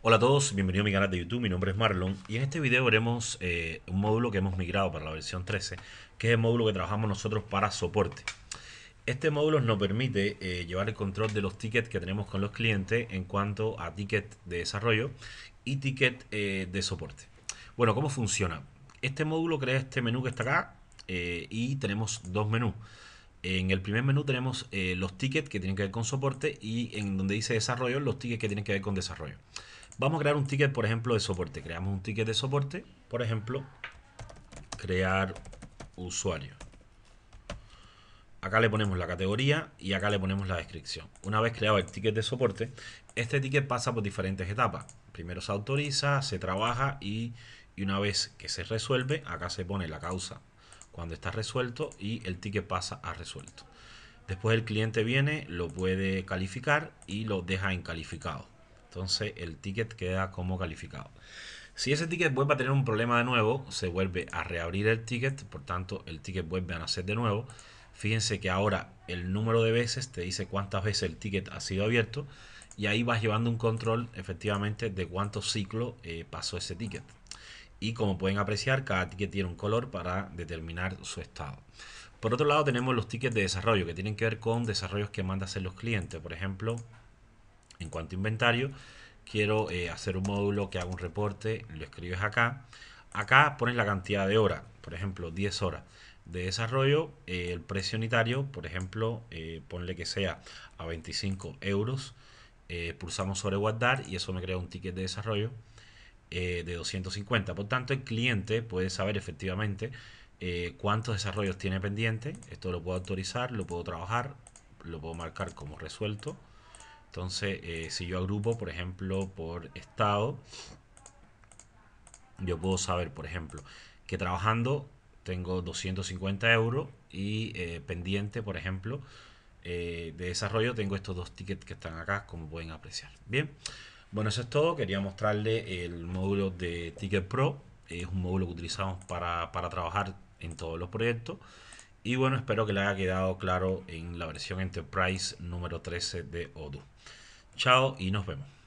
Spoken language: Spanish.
Hola a todos, bienvenidos a mi canal de YouTube, mi nombre es Marlon y en este video veremos eh, un módulo que hemos migrado para la versión 13 que es el módulo que trabajamos nosotros para soporte. Este módulo nos permite eh, llevar el control de los tickets que tenemos con los clientes en cuanto a ticket de desarrollo y ticket eh, de soporte. Bueno, ¿cómo funciona? Este módulo crea este menú que está acá y tenemos dos menús. En el primer menú tenemos los tickets que tienen que ver con soporte y en donde dice desarrollo los tickets que tienen que ver con desarrollo. Vamos a crear un ticket, por ejemplo, de soporte. Creamos un ticket de soporte, por ejemplo, crear usuario. Acá le ponemos la categoría y acá le ponemos la descripción. Una vez creado el ticket de soporte, este ticket pasa por diferentes etapas. Primero se autoriza, se trabaja y, una vez que se resuelve, acá se pone la causa cuando está resuelto y el ticket pasa a resuelto. Después el cliente viene, lo puede calificar y lo deja calificado. Entonces el ticket queda como calificado. Si ese ticket vuelve a tener un problema de nuevo, se vuelve a reabrir el ticket, por tanto el ticket vuelve a nacer de nuevo. Fíjense que ahora el número de veces te dice cuántas veces el ticket ha sido abierto y ahí vas llevando un control efectivamente de cuánto ciclo eh, pasó ese ticket. Y como pueden apreciar, cada ticket tiene un color para determinar su estado. Por otro lado tenemos los tickets de desarrollo que tienen que ver con desarrollos que manda hacer los clientes. Por ejemplo, en cuanto a inventario, quiero eh, hacer un módulo que haga un reporte, lo escribes acá. Acá pones la cantidad de horas, por ejemplo, 10 horas de desarrollo. Eh, el precio unitario, por ejemplo, eh, ponle que sea a 25 euros. pulsamos sobre guardar y eso me crea un ticket de desarrollo de 250. Por tanto, el cliente puede saber efectivamente cuántos desarrollos tiene pendiente. Esto lo puedo autorizar, lo puedo trabajar, lo puedo marcar como resuelto entonces, eh, si yo agrupo, por ejemplo, por estado, yo puedo saber, por ejemplo, que trabajando tengo 250 euros y eh, pendiente, por ejemplo, eh, de desarrollo tengo estos dos tickets que están acá, como pueden apreciar. Bien, bueno, eso es todo. Quería mostrarle el módulo de Ticket Pro. Es un módulo que utilizamos para, para trabajar en todos los proyectos. Y bueno, espero que le haya quedado claro en la versión Enterprise número 13 de Odoo. Chao y nos vemos.